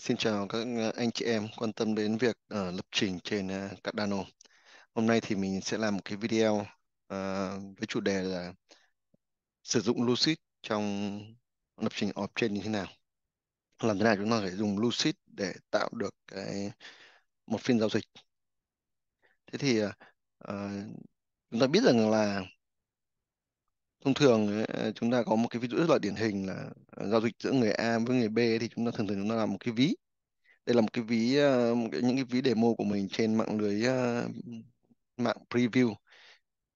Xin chào các ờ, anh chị em quan tâm đến việc uh, lập trình trên uh, ờ, Cardano. Hôm nay thì mình sẽ làm một cái video uh, với chủ đề là sử dụng Lucid trong lập trình blockchain như thế nào. Làm thế nào chúng ta phải dùng Lucid để tạo được cái một phiên giao dịch. Thế thì uh, chúng ta biết rằng là thông thường ờ, chúng ta có một cái ví dụ rất là điển hình là ờ, giao dịch giữa người A với người B thì chúng ta thường thường chúng ta làm một cái ví đây là một cái ví ờ, một cái, những cái ví demo của mình trên mạng lưới mạng preview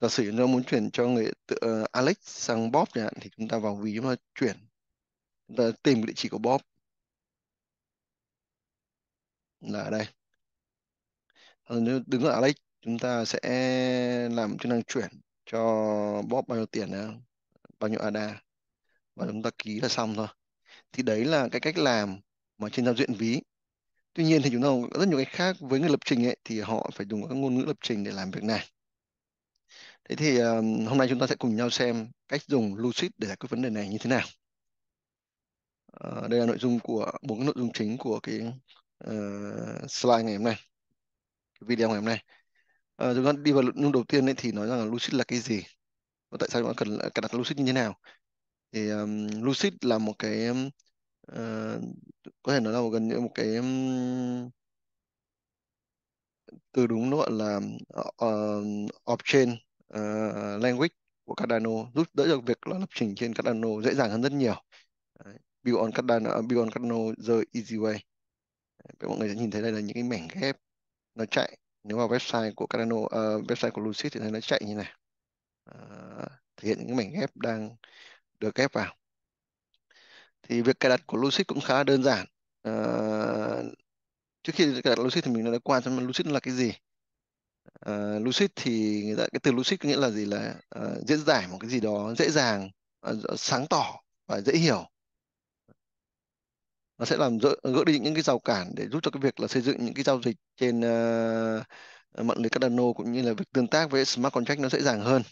giả sử chúng ta muốn chuyển cho người tự, Alex sang Bob chẳng hạn thì chúng ta vào ví mà chuyển chúng ta tìm địa chỉ của Bob là ở đây nếu đứng ở Alex chúng ta sẽ làm chức năng chuyển cho bóp bao nhiêu tiền nữa, bao nhiêu ADA và chúng ta ký là xong thôi. Thì đấy là cái cách làm mà trên giao diện ví. Tuy nhiên thì chúng ta có rất nhiều cái khác với người lập trình ấy thì họ phải dùng các ngôn ngữ lập trình để làm việc này. Thế thì ờ, hôm nay chúng ta sẽ cùng nhau xem cách dùng Lucid để giải quyết vấn đề này như thế nào. Ờ, đây là nội dung của bốn cái nội dung chính của cái uh, slide ngày hôm nay, video ngày hôm nay à, chúng ta đi vào luận đầu tiên ấy, thì nói rằng là lucid là cái gì và tại sao chúng ta cần cài đặt lucid như thế nào thì um, lucid là một cái uh, có thể nói là gần như một cái um, từ đúng nó gọi là uh, off-chain uh, language của Cardano giúp đỡ cho việc là lập trình trên Cardano dễ dàng hơn rất nhiều. Build on Cardano, build on Cardano the easy way. các Mọi người sẽ nhìn thấy đây là những cái mảnh ghép nó chạy nếu mà website của Cardano uh, ờ, website của Lucid thì thấy nó chạy như này uh, thể hiện những mảnh ghép đang được ghép vào thì việc cài đặt của Lucid cũng khá đơn giản uh, trước khi cài đặt Lucid thì mình đã qua xem Lucid là cái gì uh, Lucid thì người ta cái từ Lucid có nghĩa là gì là uh, diễn giải một cái gì đó dễ dàng uh, sáng tỏ và dễ hiểu nó sẽ làm gỡ, gỡ đi những cái rào cản để giúp cho cái việc là xây dựng những cái giao dịch trên uh, mạng lưới Cardano cũng như là việc tương tác với smart contract nó dễ dàng hơn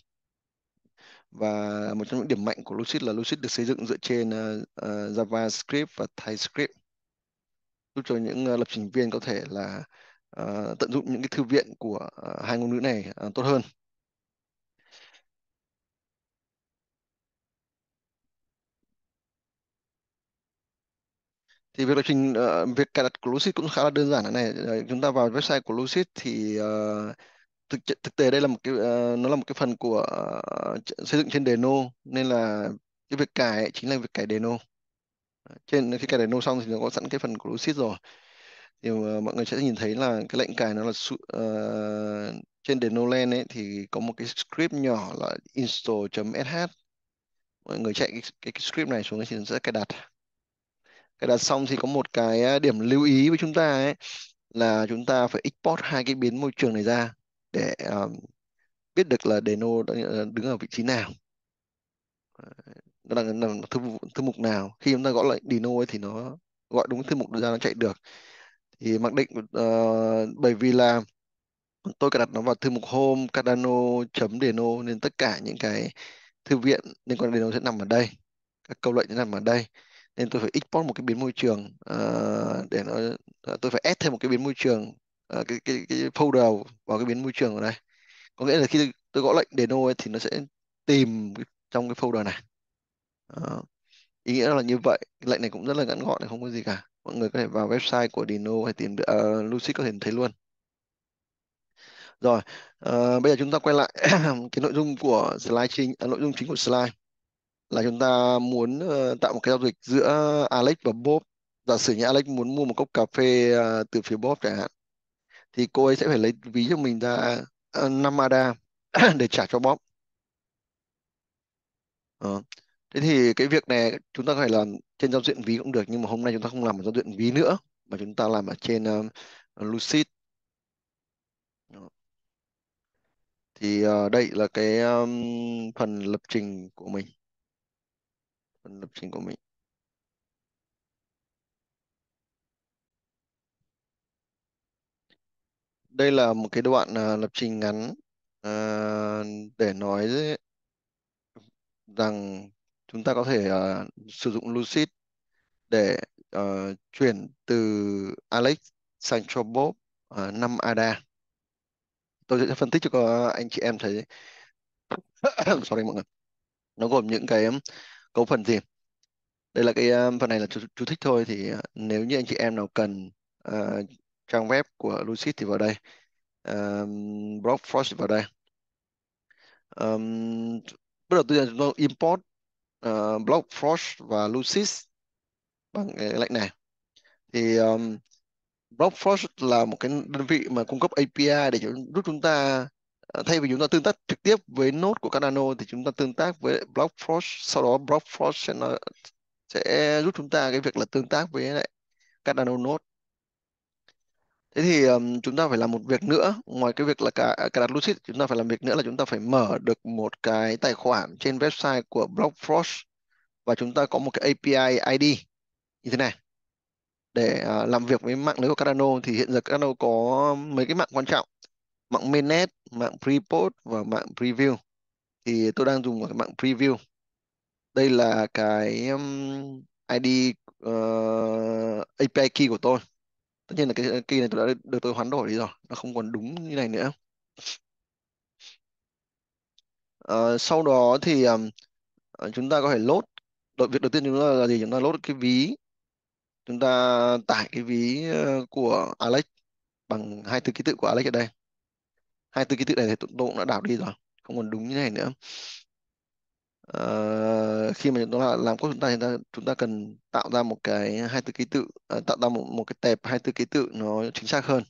và một trong những điểm mạnh của Lucid là Lucid được xây dựng dựa trên uh, uh, JavaScript và TypeScript giúp cho những uh, lập trình viên có thể là uh, tận dụng những cái thư viện của uh, hai ngôn ngữ này uh, tốt hơn thì việc lập trình ờ, việc cài đặt của Lucid cũng khá là đơn giản thế này ờ, chúng ta vào website của Lucid thì ờ, thực thực tế đây là một cái nó là một cái phần của xây dựng trên Deno nên là cái việc cài chính là việc cài Deno trên khi cài Deno xong thì nó có sẵn cái phần của Lucid rồi thì mọi người sẽ nhìn thấy là cái lệnh cài nó là trên Deno Land ấy thì có một cái script nhỏ là install.sh mọi người chạy cái, cái, cái script này xuống thì nó sẽ cài đặt cài đặt xong thì có một cái à, điểm lưu ý với chúng ta ấy là chúng ta phải export hai cái biến môi trường này ra để um, biết được là Deno ờ, đứng ở vị trí nào nó đang nằm thư, thư mục nào khi chúng ta gọi lại Deno ấy thì nó gọi đúng thư mục ra nó chạy được thì mặc định uh, bởi vì là tôi cài đặt nó vào thư mục home cardano deno nên tất cả những cái thư viện liên quan đến nó sẽ nằm ở đây các câu lệnh sẽ nằm ở đây nên tôi phải export một cái biến môi trường uh, để nó ờ, tôi phải add thêm một cái biến môi trường uh, cái cái cái folder vào cái biến môi trường ở đây có nghĩa là khi tôi, tôi gõ lệnh deno thì nó sẽ tìm trong cái folder này uh, ý nghĩa là như vậy lệnh này cũng rất là ngắn gọn không có gì cả mọi người có thể vào website của deno hay tìm được uh, lucid có thể thấy luôn rồi, uh, bây giờ chúng ta quay lại cái nội dung của slide chính, à, nội dung chính của slide là chúng ta muốn ờ, tạo một cái giao dịch giữa Alex và Bob. Giả sử như Alex muốn mua một cốc cà phê ờ, từ phía Bob chẳng hạn, thì cô ấy sẽ phải lấy ví cho mình ra uh, 5 ADA để trả cho Bob. Đó. Ờ, thế thì cái việc này chúng ta có thể làm trên giao diện ví cũng được nhưng mà hôm nay chúng ta không làm ở giao diện ví nữa mà chúng ta làm ở trên uh, Lucid. Thì đây là cái phần lập trình của mình phần lập trình của mình đây là một cái đoạn uh, lập trình ngắn uh, để nói rằng chúng ta có thể uh, sử dụng Lucid để uh, chuyển từ Alex sang cho Bob uh, 5 ADA. Tôi sẽ phân tích cho các anh chị em thấy. Sorry mọi người. Nó gồm những cái cấu phần gì đây là cái ờ, phần này là chú, chú thích thôi thì ờ, nếu như anh chị em nào cần uh, trang web của Lucid thì vào đây um, frost vào đây um, bắt đầu tiên chúng tôi import uh, frost và Lucid bằng cái lệnh này thì um, frost là một cái đơn vị mà cung cấp API để giúp chúng ta Ờ, thay vì chúng ta tương tác trực tiếp với node của Cardano thì chúng ta tương tác với Blockfrost sau đó Blockfrost sẽ nó, sẽ giúp chúng ta cái việc là tương tác với lại Cardano node thế thì um, chúng ta phải làm một việc nữa ngoài cái việc là cả Cardano đặt Lucid chúng ta phải làm việc nữa là chúng ta phải mở được một cái tài khoản trên website của Blockfrost và chúng ta có một cái API ID như thế này để uh, làm việc với mạng lưới của Cardano thì hiện giờ Cardano có mấy cái mạng quan trọng mạng mainnet mạng pre và mạng preview thì tôi đang dùng cái mạng preview đây là cái um, ID uh, ờ, API key của tôi tất nhiên là cái key này tôi đã được tôi hoán đổi đi rồi nó không còn đúng như này nữa uh, sau đó thì um, ờ, chúng ta có thể load đầu, việc đầu tiên chúng ta là gì chúng ta load cái ví chúng ta tải cái ví của Alex bằng hai thứ ký tự của Alex ở đây hai tư ký tự này thì tôi, tôi cũng đã đảo đi rồi không còn đúng như này nữa Uh, khi mà chúng ta làm code chúng ta chúng ta chúng ta cần tạo ra một cái hai tư ký tự uh, tạo ra một một cái tệp hai tư ký tự nó chính xác hơn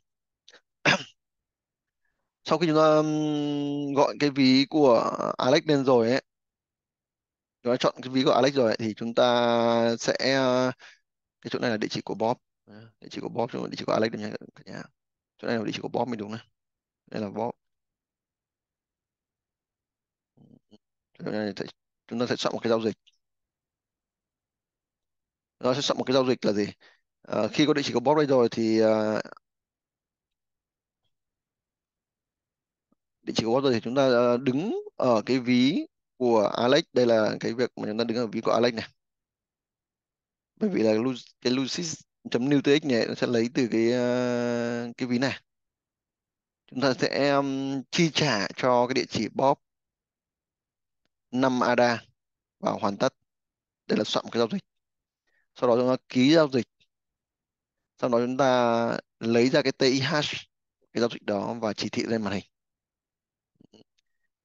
sau khi chúng ta gọi cái ví của Alex lên rồi ấy chúng ta chọn cái ví của Alex rồi ấy, thì chúng ta sẽ ờ, cái chỗ này là địa chỉ của Bob địa chỉ của Bob chỗ địa chỉ của Alex đúng nhà chỗ này là địa chỉ của Bob mình đúng này đây là Bob chúng ta sẽ chọn một cái giao dịch nó sẽ chọn một cái giao dịch là gì à, khi có địa chỉ của box đây rồi thì à, địa chỉ của box rồi thì chúng ta ờ, đứng ở cái ví của Alex đây là cái việc mà chúng ta đứng ở ví của Alex này bởi vì là cái Lucis chấm newtx này nó sẽ lấy từ cái cái ví này chúng ta sẽ um, chi trả cho cái địa chỉ bob 5 ADA và hoàn tất để là soạn một cái giao dịch sau đó chúng ta ký giao dịch sau đó chúng ta lấy ra cái TI hash cái giao dịch đó và chỉ thị lên màn hình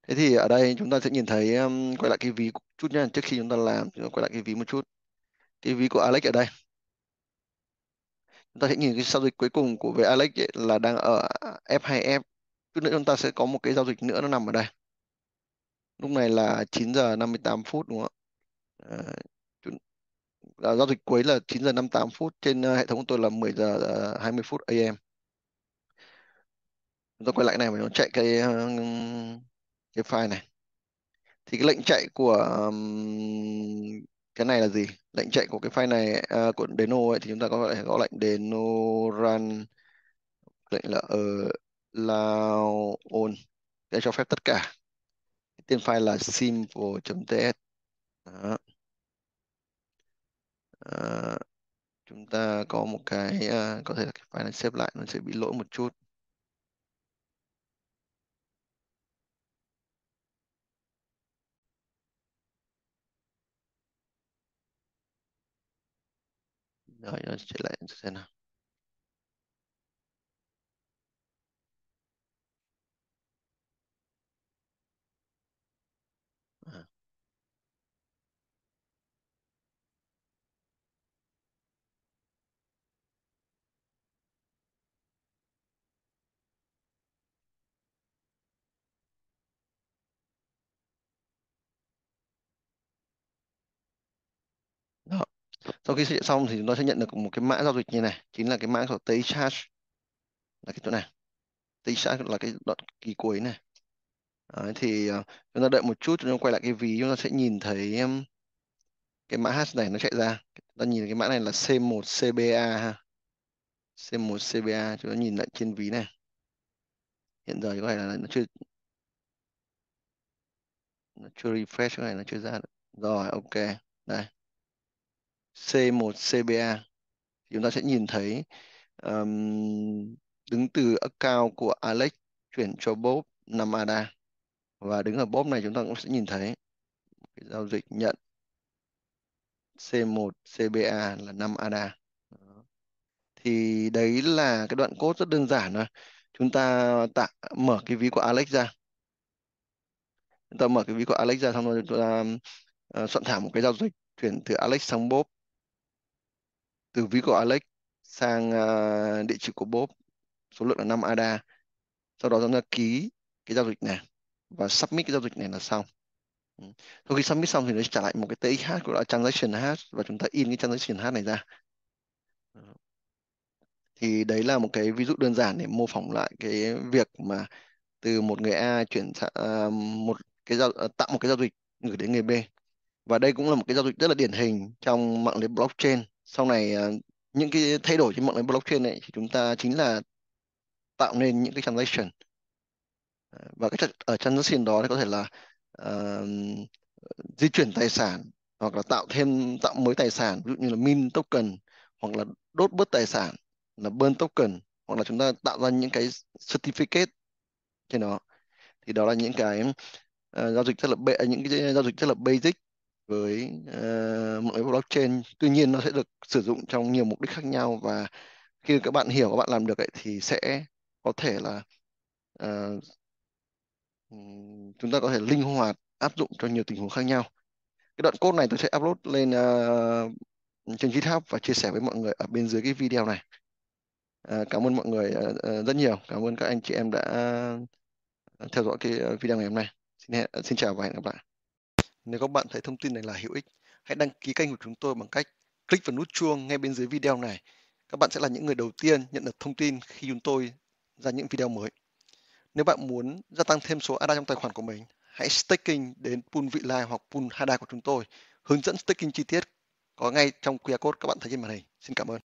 thế thì ở đây chúng ta sẽ nhìn thấy um, quay lại cái ví chút nhé. trước khi chúng ta làm chúng ta quay lại cái ví một chút cái ví của Alex ở đây chúng ta sẽ nhìn cái giao dịch cuối cùng của về Alex ấy là đang ở F2F chút nữa chúng ta sẽ có một cái giao dịch nữa nó nằm ở đây lúc này là 9 giờ 58 phút đúng không ạ à, giao dịch cuối là 9 giờ 58 phút trên ờ, hệ thống của tôi là 10 giờ 20 ờ, phút AM Chúng ta quay lại này mà nó chạy cái cái file này thì cái lệnh chạy của um, cái này là gì lệnh chạy của cái file này à, của deno ấy, thì chúng ta có thể có lệnh deno run lệnh là allow uh, on để cho phép tất cả tên file là simple.ts à, ờ, chúng ta có một cái à, có thể là cái file này xếp lại nó sẽ bị lỗi một chút rồi nó sẽ lại xem nào sau khi xây dựng xong thì chúng ta sẽ nhận được một cái mã giao dịch như này chính là cái mã của tay charge là cái chỗ này tay charge là cái đoạn kỳ cuối này Đấy, thì ờ, chúng ta đợi một chút chúng ta quay lại cái ví chúng ta sẽ nhìn thấy cái mã hash này nó chạy ra chúng ta nhìn cái mã này là C1 CBA ha C1 CBA chúng ta nhìn lại trên ví này hiện giờ có thể là nó chưa nó chưa refresh cái này nó chưa ra được. rồi ok đây C1CBA thì chúng ta sẽ nhìn thấy um, đứng từ account của Alex chuyển cho Bob 5 ADA và đứng ở Bob này chúng ta cũng sẽ nhìn thấy giao dịch nhận C1 CBA là 5 ADA thì đấy là cái đoạn code rất đơn giản thôi chúng ta tạo mở cái ví của Alex ra chúng ta mở cái ví của Alex ra xong rồi chúng ta uh, soạn thảo một cái giao dịch chuyển từ Alex sang Bob từ ví của Alex sang uh, địa chỉ của Bob số lượng là 5 ADA sau đó chúng ta ký cái giao dịch này và submit cái giao dịch này là xong ừ. sau khi submit xong thì nó trả lại một cái TXH gọi là transaction hash và chúng ta in cái transaction hash này ra ừ. thì đấy là một cái ví dụ đơn giản để mô phỏng lại cái việc mà từ một người A chuyển uh, một cái giao uh, tạo một cái giao dịch gửi đến người B và đây cũng là một cái giao dịch rất là điển hình trong mạng lưới blockchain sau này ờ, những cái thay đổi trên mạng lưới blockchain này thì chúng ta chính là tạo nên những cái transaction ờ, và cái ở transaction đó thì có thể là uh, di chuyển tài sản hoặc là tạo thêm tạo mới tài sản ví dụ như là min token hoặc là đốt bớt tài sản là burn token hoặc là chúng ta tạo ra những cái certificate trên đó thì đó là những cái uh, giao dịch rất là những cái giao dịch rất là basic với uh, ờ, mạng blockchain tuy nhiên nó sẽ được sử dụng trong nhiều mục đích khác nhau và khi các bạn hiểu các bạn làm được ấy, thì sẽ có thể là uh, chúng ta có thể linh hoạt áp dụng cho nhiều tình huống khác nhau cái đoạn code này tôi sẽ upload lên uh, trên GitHub và chia sẻ với mọi người ở bên dưới cái video này uh, cảm ơn mọi người uh, rất nhiều cảm ơn các anh chị em đã theo dõi cái video ngày hôm nay xin, hẹn, xin chào và hẹn gặp lại nếu các bạn thấy thông tin này là hữu ích, hãy đăng ký kênh của chúng tôi bằng cách click vào nút chuông ngay bên dưới video này. Các bạn sẽ là những người đầu tiên nhận được thông tin khi chúng tôi ra những video mới. Nếu bạn muốn gia tăng thêm số ADA trong tài khoản của mình, hãy staking đến pool vị lai hoặc pool hada của chúng tôi. Hướng dẫn staking chi tiết có ngay trong QR code các bạn thấy trên màn hình. Xin cảm ơn.